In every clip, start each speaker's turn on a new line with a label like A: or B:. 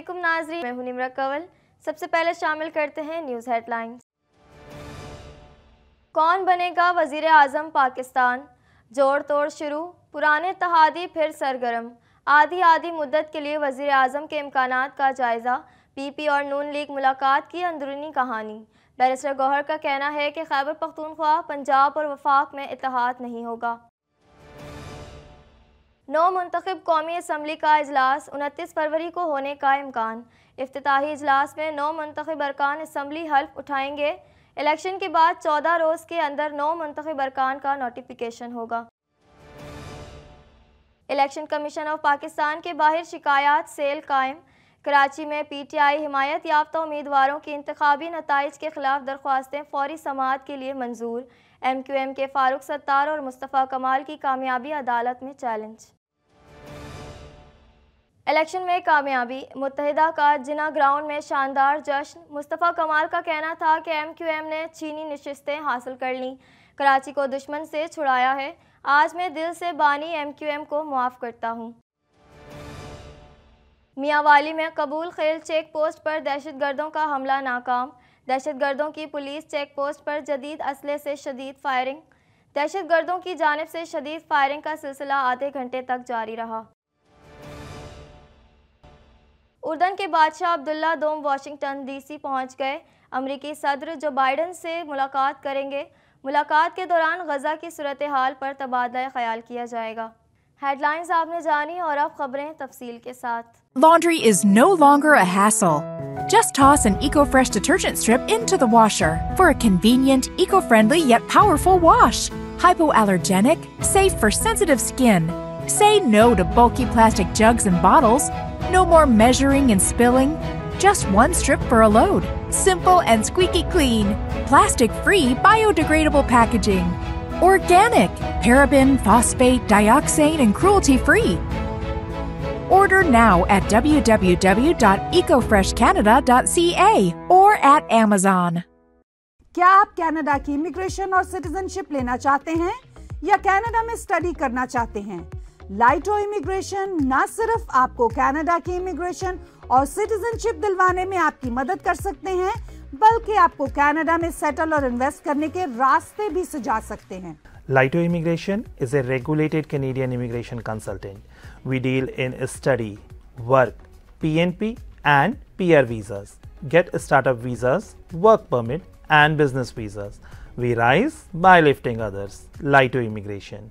A: असलम नाजरी मैं हूं निमरा कवल सबसे पहले शामिल करते हैं न्यूज़ हेडलाइंस कौन बनेगा वजीर आजम पाकिस्तान जोड़ तोड़ शुरू पुराने तहादी फिर सरगर्म आधी आधी मुद्दत के लिए वजीर अजम के इम्कान का जायज़ा पीपी और नून लीग मुलाकात की अंदरूनी कहानी बैरिस्टर गौहर का कहना है कि खैबर पख्तूनख्वा पंजाब और वफाक में इतिहाद नहीं होगा नौ मंतखब कौमी असम्बली का अजलास उनतीस फरवरी को होने का इम्कान अफ्ती अजलास में नौ मंतखब अरकान इसम्बली हल्फ उठाएंगे इलेक्शन के बाद चौदह रोज़ के अंदर नौ मंतखब अरकान का नोटिफिकेशन होगा इलेक्शन कमीशन ऑफ पाकिस्तान के बाहर शिकायत सेल कायम कराची में पी टी आई हमायत याफ्ता उम्मीदवारों की इंतबी नतज के खिलाफ दरख्वास्तें फौरी समात के लिए मंजूर एम क्यू एम के फारूक सत्तार और मुस्तफ़ा कमाल की कामयाबी अदालत में चैलेंज इलेक्शन में कामयाबी मुतहदा का जिना ग्राउंड में शानदार जश्न मुस्तफ़ा कमाल का कहना था कि एम क्यू एम ने चीनी नशस्तें हासिल कर लीं कराची को दुश्मन से छुड़ाया है आज मैं दिल से बानी एम क्यू एम को मुआफ़ करता हूँ मियाँवाली में कबूल खेल चेक पोस्ट पर दहशत गर्दों का हमला नाकाम दहशत गर्दों की पुलिस चेक पोस्ट पर जदीद असले से शदीद फायरिंग दहशत गर्दों की जानब से शदीद फायरिंग का सिलसिला आधे घंटे तक जारी रहा उर्दन के बादशाह अब्दुल्ला दोम वाशिंगटन डीसी पहुंच गए अमरीकी सदर जो बाइडन से मुलाकात करेंगे मुलाकात के दौरान गजा की सूरत हाल पर तबादला ख्याल किया जाएगा हेडलाइंस आपने जानी और अब खबरें तफसील के साथ
B: laundry is no longer a hassle. Just toss an EcoFresh detergent strip into the washer for a convenient, eco-friendly yet powerful wash. Hypoallergenic, safe for sensitive skin. Say no to bulky plastic jugs and bottles No more measuring and spilling. Just one strip for a load. Simple and squeaky clean. Plastic free, biodegradable packaging. Organic, paraben, phosphate, dioxane, and cruelty free. Order now at www.ecofreshcanada.ca or at Amazon. क्या आप Canada की immigration और citizenship लेना चाहते हैं या Canada में study करना चाहते हैं लाइटो इमिग्रेशन न सिर्फ आपको कनाडा की इमिग्रेशन और सिटीजनशिप दिलवाने में आपकी मदद कर सकते हैं बल्कि आपको कनाडा में सेटल और इन्वेस्ट करने के रास्ते भी सुझा सकते हैं
A: Lighto immigration is a regulated Canadian immigration consultant we deal in study work PNP and PR visas get startup visas work permit and business visas we rise by lifting others Lighto immigration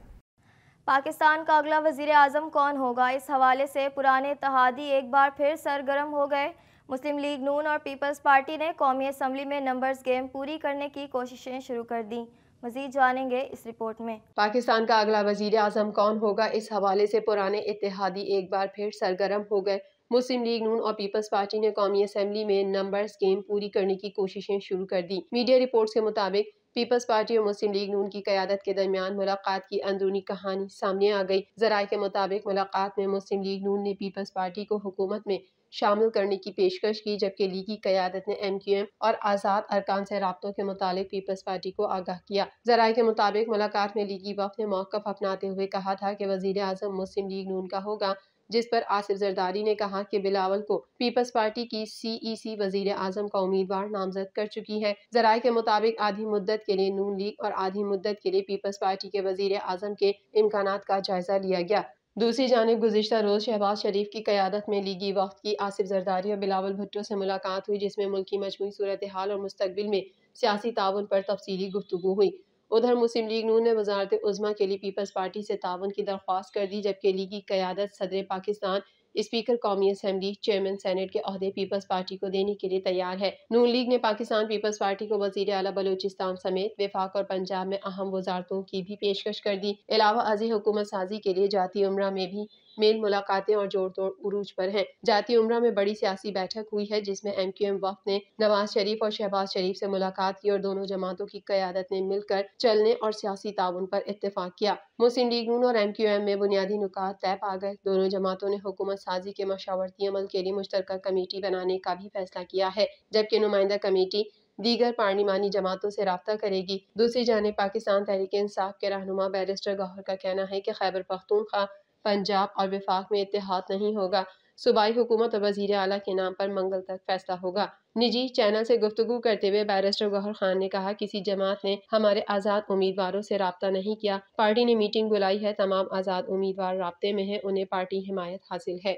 A: Pakistan का अगला वजीर आजम कौन होगा इस हवाले से पुराने तहादी एक बार फिर सरगर्म हो गए मुस्लिम लीग नून और पीपल्स पार्टी ने कौमी असम्बली में नंबर्स गेम पूरी करने की कोशिशें शुरू कर दी मजीद जानेंगे इस रिपोर्ट में
B: पाकिस्तान का अगला वजीर अजम कौन होगा इस हवाले से पुराने इतिहादी एक बार फिर सरगर्म हो गए मुस्लिम लीग नून और पीपल्स पार्टी ने कौमी असम्बली में नंबर्स गेम पूरी करने की कोशिशें शुरू कर दी मीडिया रिपोर्ट्स के मुताबिक पीपल्स पार्टी और मुस्लिम लीग नून की क्यादत के दरमियान मुलाकात की अंदरूनी कहानी सामने आ गई जरा के मुताबिक मुलाकात में मुस्लिम लीग नून ने पीपल्स पार्टी को हुकूमत में शामिल करने की पेशकश की जबकि लीगी क्यादत ने एम क्यू एम और आज़ाद अरकान से रबतों के मुतालिक पीपल्स पार्टी को आगाह किया जरा के मुताबिक मुलाकात में लीगी वक्त ने मौक़ अपनाते हुए कहा था कि वजीर अजम मुस्लिम लीग नून का होगा जिस पर आसिफ जरदारी ने कहा कि बिलावल को पीपल्स पार्टी की सीईसी e वजीर आजम का उम्मीदवार नामजद कर चुकी है जराये के मुताबिक आधी मुद्दत के लिए नून लीग और आधी मुद्दत के लिए पीपल्स पार्टी के वजीर आजम के इम्कान का जायजा लिया गया दूसरी जानब गुजशत रोज़ शहबाज शरीफ की क्यादत में लीगी वक्त की आसिफ जरदारी और बिलावल भुट्टो से मुलाकात हुई जिसमें मुल्क की मजमू सूरत हाल और मुस्तबिल में सियासी ताउन पर तफसली गुफ्तु हुई उधर मुस्लिम लीग नून ने वजारत उज़मा के लिए पीपल्स पार्टी से तावन की दरख्वास्त कर दी जबकि लीग की क्यादत सदर पाकिस्तान स्पीकर कौमी असम्बली चेयरमैन सेनेट के अहदे पीपल्स पार्टी को देने के लिए तैयार है नून लीग ने पाकिस्तान पीपल्स पार्टी को वजीर अला बलोचिस्तान समेत विफाक और पंजाब में अहम वजारतों की भी पेशकश कर दी अलावा अजी हुकूमत साजी के लिए जाती उम्र में भी मेल मुलाकातें और जोड़ तोड़ उरूज पर हैं जाती उम्र में बड़ी सियासी बैठक हुई है जिसमें एम क्यू एम वक्त ने नवाज शरीफ और शहबाज शरीफ से मुलाकात की और दोनों जमातों की क्यादत ने मिलकर चलने और सियासी ताउन पर इतफाक किया मुस्लिम लीग नून और एम क्यू एम में बुनियादी नुकात तय पा गए दोनों जमातों ने हुकूमत साजी के मशावरती अमल के लिए मुश्तर कमेटी बनाने का भी फैसला किया है जबकि नुमाइंदा कमेटी दीगर पार्लिमानी जमातों से रबता करेगी दूसरी जानब पाकिस्तान तहरीक इंसाफ के रहनुमा बैरिस्टर गौहर का कहना है कि खैबर पख्तूनखा पंजाब और विफाक में इतिहाद नहीं होगा सूबाई हुकूमत और वजीर अला के नाम पर मंगल तक फैसला होगा निजी चैनल से गुफ्तु करते हुए बैरिस्टर गौहर खान ने कहा किसी जमात ने हमारे आज़ाद उम्मीदवारों से रबता नहीं किया पार्टी ने मीटिंग बुलाई है तमाम आज़ाद उम्मीदवार रबते में है उन्हें पार्टी हिमायत हासिल है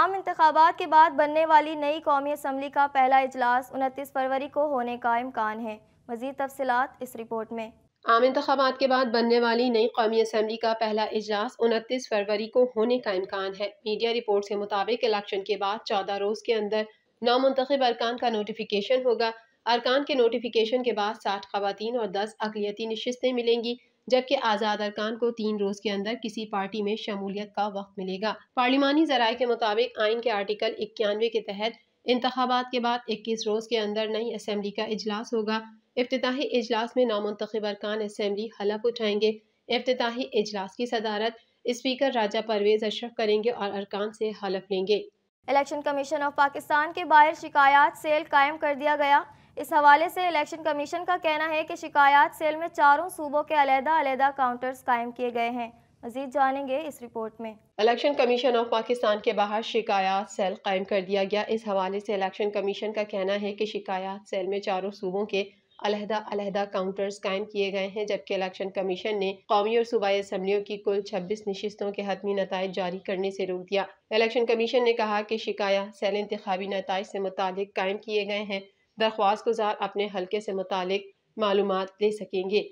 B: आम इंतबात के बाद बनने वाली नई कौमी
A: असम्बली का पहला इजलास उनतीस फरवरी को होने का इम्कान है मजीद तफसलत इस रिपोर्ट
B: में आम इंतबात के बाद बनने वाली नई कौमी असम्बली का पहला इजलास उनतीस फरवरी को होने का इम्कान है मीडिया रिपोर्ट के मुताबिक इलेक्शन के बाद चौदह रोज़ के अंदर नामंतखब अरकान का नोटिफिकेशन होगा अरकान के नोटिफिकेशन के बाद साठ खवतान और दस अकलीती नशस्तें मिलेंगी जबकि आज़ाद अरकान को तीन रोज़ के अंदर किसी पार्टी में शमूलियत का वक्त मिलेगा पार्लिमानी जराये के मुताबिक आइन के आर्टिकल इक्यानवे के तहत इंतबात के बाद इक्कीस रोज़ के अंदर नई असम्बली का इजलास होगा अफ्ताही इजलास में नामतखब अरकान असम्बली हलफ उठाएंगे अफ्ताही इजलास की सदारत स्पीकर राजा परवेज अशरफ करेंगे और अरकान से हलफ लेंगे इलेक्शन कमीशन ऑफ पाकिस्तान के बाहर
A: शिकायत सेल कायम कर दिया गया इस हवाले से इलेक्शन कमीशन का कहना है कि शिकायत सेल में चारों सूबों के अलहदा अलहदा काउंटर्स कायम किए गए हैं मजीद जानेंगे इस रिपोर्ट
B: में इलेक्शन कमीशन ऑफ पाकिस्तान के बाहर शिकायत सेल कायम कर दिया गया इस हवाले से इलेक्शन कमीशन का कहना है कि शिकायत सेल में चारों सूबों के अलहदा अलहदा काउंटर्स कायम किए गए हैं जबकि इलेक्शन कमीशन ने कौमी और सूबाई असम्बलियों की कुल छब्बीस नशस्तों के हतमी नतज जारी करने से रोक दिया इलेक्शन कमीशन ने कहा कि शिकायत सैल इंतबी नतज से मुतल कायम किए गए हैं दरख्वास्त गुजार अपने हल्के से मुतल मालूम ले सकेंगे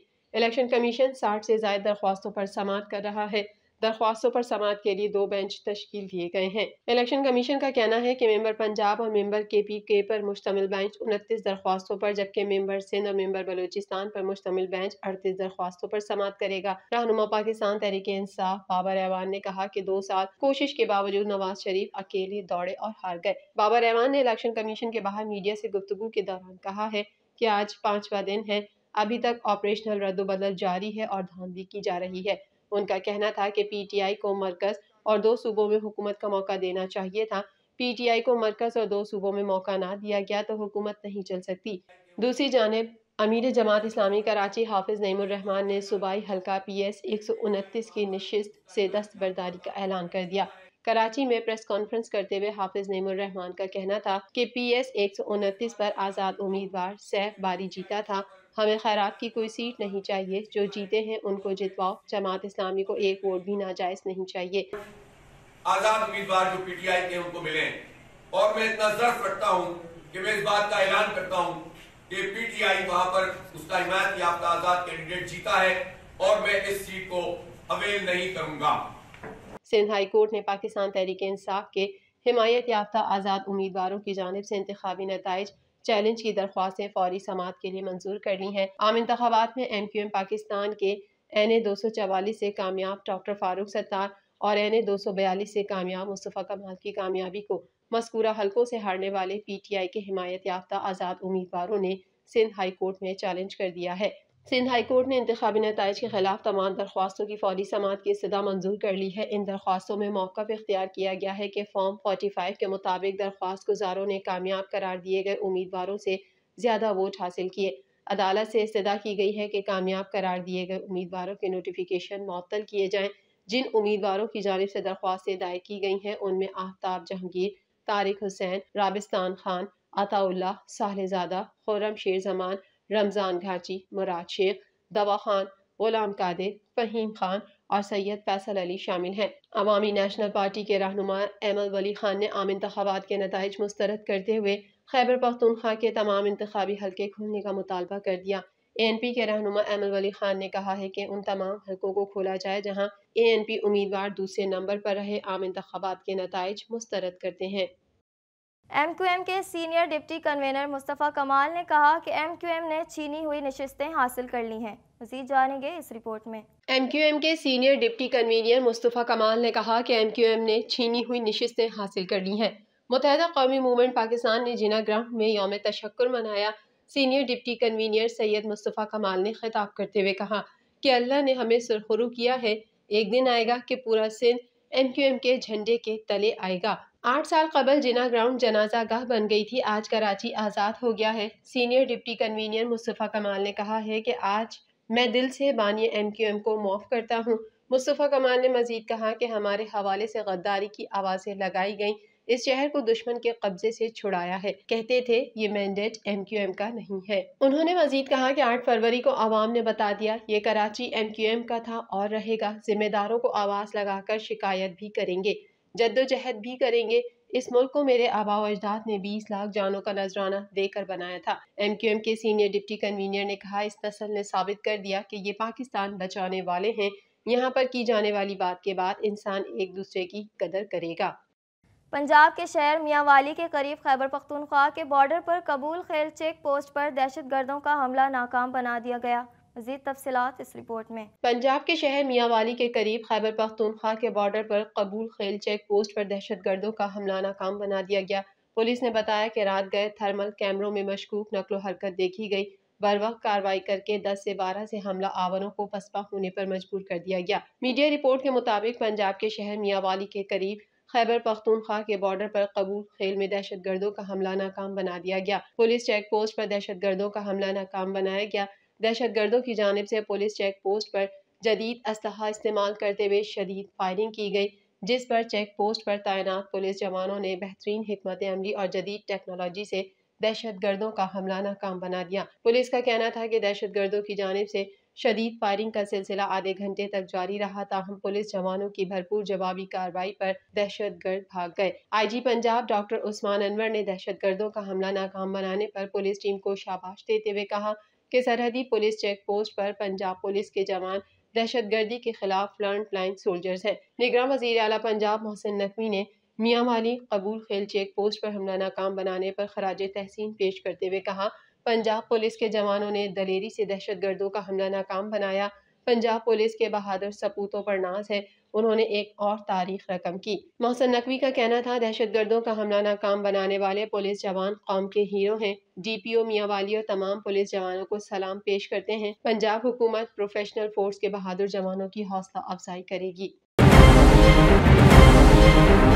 B: इलेक्शन कमीशन साठ से जायद दरख्वास्तों पर समाप्त कर रहा है दरख्वास्तों पर समात के लिए दो बेंच तश्कील दिए गए हैं इलेक्शन कमीशन का कहना है कि मेंबर पंजाब और मेंबर के पी के पर मुश्तमिल बेंच उनतीस दरख्वास्तों पर जबकि मेंबर सिंध और मेंबर बलूचिस्तान पर मुश्तमिल बेंच अड़तीस दरख्वास्तों पर समात करेगा रहनुमा पाकिस्तान तहरीक इंसाफ बाबा रहमान ने कहा की दो साल कोशिश के बावजूद नवाज शरीफ अकेले दौड़े और हार गए बाबा रहमान ने इलेक्शन कमीशन के बाहर मीडिया से गुफ्तु के दौरान कहा है कि आज पांचवा दिन है अभी तक ऑपरेशनल रद्दबदल जारी है और धांधली की जा रही है उनका कहना था कि पीटीआई को मरकज और दो सूबों में हुकूमत का मौका देना चाहिए था पीटीआई को मरकज और दो सूबों में मौका ना दिया गया तो हुकूमत नहीं चल सकती दूसरी जानब अमीर जमात इस्लामी कराची हाफिज नईमान ने सूबाई हल्का पी एस एक सौ उनतीस की नशस्त से दस्तबरदारी का ऐलान कर दिया कराची में प्रेस कॉन्फ्रेंस करते हुए हाफिज नईमान का कहना था कि पी एस एक सौ उनतीस पर आज़ाद उम्मीदवार सैफ बारी जीता था हमें खैरात की कोई सीट नहीं चाहिए जो जीते हैं उनको जितवाओ जमात इस्लामी को एक वोट भी नाजायज नहीं चाहिए
A: आजाद उम्मीदवार जो पीटीआई के उनको मिले और मैं इतना जर्फ रखता हूँ कि मैं इस बात का ऐलान करता हूँ कि पीटीआई वहाँ पर उसका हिमायत याफ्ता आजाद कैंडिडेट जीता है और मैं इस सीट को अवेल नहीं करूंगा
B: सिंध हाई कोर्ट ने पाकिस्तान तहरीक इंसाफ के हिमायत याफ्ता आज़ाद उम्मीदवारों की जानब से इंतबी नतज चैलेंज की दरख्वास्तें फौरी समात के लिए मंजूर करनी है आम इंतबात में एम क्यू एम पाकिस्तान के एन ए दो सौ चवालीस से कामयाब डॉक्टर फारूक सत्तार और एन ए दो सौ बयालीस से कामयाब मुस्तफ़ा कमाल की कामयाबी को मस्कूरा हल्कों से हारने वाले पी टी आई के हिमात याफ्ता आज़ाद उम्मीदवारों ने सिंध हाई कोर्ट में चैलेंज कर दिया है सिंध हाईकोर्ट ने इंतबी नतज के खिलाफ तमाम दरख्वास्तों की फौरी समात की सदा मंजूर कर ली है इन दरख्वास्तों में मौका इख्तियार किया गया है कि फॉर्म फोर्टी फाइव के मुताबिक दरख्वास्त गुजारों ने कामयाब करार दिए गए उम्मीदवारों से ज़्यादा वोट हासिल किए अदालत से इस्तः की गई है कि कामयाब करार दिए गए उम्मीदवारों के नोटिफिकेशन मअतल किए जाएँ जिन उम्मीदवारों की जानब से दरख्वास्तें दायर की गई हैं उनमें आफ्ताब जहांगीर तारिक हुसैन राबिस्तान खान अताउल्ला साहलजादा खुरम शेर जमान रमज़ान घाची मुराद शेख दवा खान गुलाम कादिर फ़हीम खान और सैयद फैसल अली शामिल हैं अवामी नेशनल पार्टी के रहनुमा एमल वली खान ने आम इंतबात के नतज मुस्तरद करते हुए खैबर पख्तूनख्वा के तमाम इंतबी हल्के खोलने का मुतालबा कर दिया ए एन पी के रहनुमा एमल वली खान ने कहा है कि उन तमाम हल्कों को खोला जाए जहाँ ए एन पी उम्मीदवार दूसरे नंबर पर रहे आम इंतबात के नतज मुस्तरद करते हैं एम क्यू एम के senior
A: deputy convener Mustafa Kamal ने कहा कि एम क्यू एम ने छीनी हुई नशस्तें हासिल कर ली हैं मजीद जानेंगे इस रिपोर्ट में
B: एम क्यू एम के senior deputy convener Mustafa Kamal ने कहा कि एम क्यू एम ने छीनी हुई नशस्तें हासिल कर ली हैं मुतहदा कौमी मूवमेंट पाकिस्तान ने जिना ग्राउंड में योम तशक्र मनाया senior deputy convener Syed Mustafa Kamal ने खिताब करते हुए कहा कि अल्लाह ने हमें सुरखरू किया है एक दिन आएगा कि पूरा सिंध एमक्यूएम के झंडे के तले आएगा आठ साल कबल जिना ग्राउंड जनाजा गह बन गई थी आज कराची आज़ाद हो गया है senior deputy convener Mustafa Kamal ने कहा है कि आज मैं दिल से बानी एम क्यू एम को माफ़ करता हूँ मुस्तफ़ा कमाल ने मजीद कहा कि हमारे हवाले से गद्दारी की आवाज़ें लगाई गईं इस शहर को दुश्मन के कब्जे से छुड़ाया है कहते थे ये मैंडेट एम क्यू एम का नहीं है उन्होंने मजीद कहा कि आठ फरवरी को आवाम ने बता दिया ये कराची एम क्यू एम का था और रहेगा जिम्मेदारों को आवाज़ लगाकर शिकायत भी करेंगे जद्दोजहद भी करेंगे इस मुल्क को मेरे आबाव अजदाद ने 20 लाख जानों का नजराना देकर बनाया था एम क्यू एम के सीनियर डिप्टी कन्वीनियर ने कहा इस नस्ल ने साबित कर दिया कि ये पाकिस्तान बचाने वाले हैं यहाँ पर की जाने वाली बात के बाद इंसान एक दूसरे की कदर करेगा पंजाब के शहर मियाँवाली के करीब खैबर पख्तूनख्वा
A: के बॉर्डर पर कबूल खेल चेक पोस्ट पर दहशत गर्दों का हमला नाकाम बना दिया गया
B: इस रिपोर्ट में पंजाब के शहर मियाँवाली के करीब खैबर पख्तूनख्वा के बॉर्डर पर कबूल खेल चेक पोस्ट पर दहशत गर्दों का हमला नाकाम बना दिया गया पुलिस ने बताया कि रात गए थर्मल कैमरों में मशकूक नकलो हरकत देखी गई बर वक्त कार्रवाई करके 10 से 12 से हमला आवरों को पसपा होने पर मजबूर कर दिया गया मीडिया रिपोर्ट के मुताबिक पंजाब के शहर मियाँवाली के करीब खैबर पख्तूनख्वा के बॉर्डर पर कबूल खेल में दहशत गर्दों का हमला नाकाम बना दिया गया पुलिस चेक पोस्ट पर दहशत गर्दों का हमला नाकाम बनाया गया दहशत गर्दों की जानब से पुलिस चेक पोस्ट पर जदीद असलहा इस्तेमाल करते हुए शदीद फायरिंग की गई जिस पर चेक पोस्ट पर तैनात पुलिस जवानों ने बेहतरीन हमत अमली और जदीद टेक्नोलॉजी से दहशत गर्दों का हमला नाकाम बना दिया पुलिस का कहना था कि दहशत गर्दों की जानब से शदीद फायरिंग का सिलसिला आधे घंटे तक जारी रहा ताहम पुलिस जवानों की भरपूर जवाबी कार्रवाई पर दहशत गर्द भाग गए आईजी पंजाब डॉक्टर उस्मान अनवर ने दहशत गर्दों का हमला नाकाम बनाने पर पुलिस टीम को शाबाश देते हुए कहा कि सरहदी पुलिस चेक पोस्ट पर पंजाब पुलिस के जवान दहशतगर्दी के खिलाफ फ्रंट लाइन सोल्जर्स हैं निगरान वजीर अला पंजाब मोहसिन नकवी ने मियाँ माली कबूल खेल चेक पोस्ट पर हमला नाकाम बनाने पर खराज तहसीन पेश करते हुए कहा पंजाब पुलिस के जवानों ने दलेरी से दहशतगर्दों का हमला नाकाम बनाया पंजाब पुलिस के बहादुर सपूतों पर नाज है उन्होंने एक और तारीख रकम की मोहसन नकवी का कहना था दहशत गर्दों का हमला नाकाम बनाने वाले पुलिस जवान कौम के हीरो हैं डी पी ओ मियाँ वाली और तमाम पुलिस जवानों को सलाम पेश करते हैं पंजाब हुकूमत प्रोफेशनल फोर्स के बहादुर जवानों की हौसला अफजाई करेगी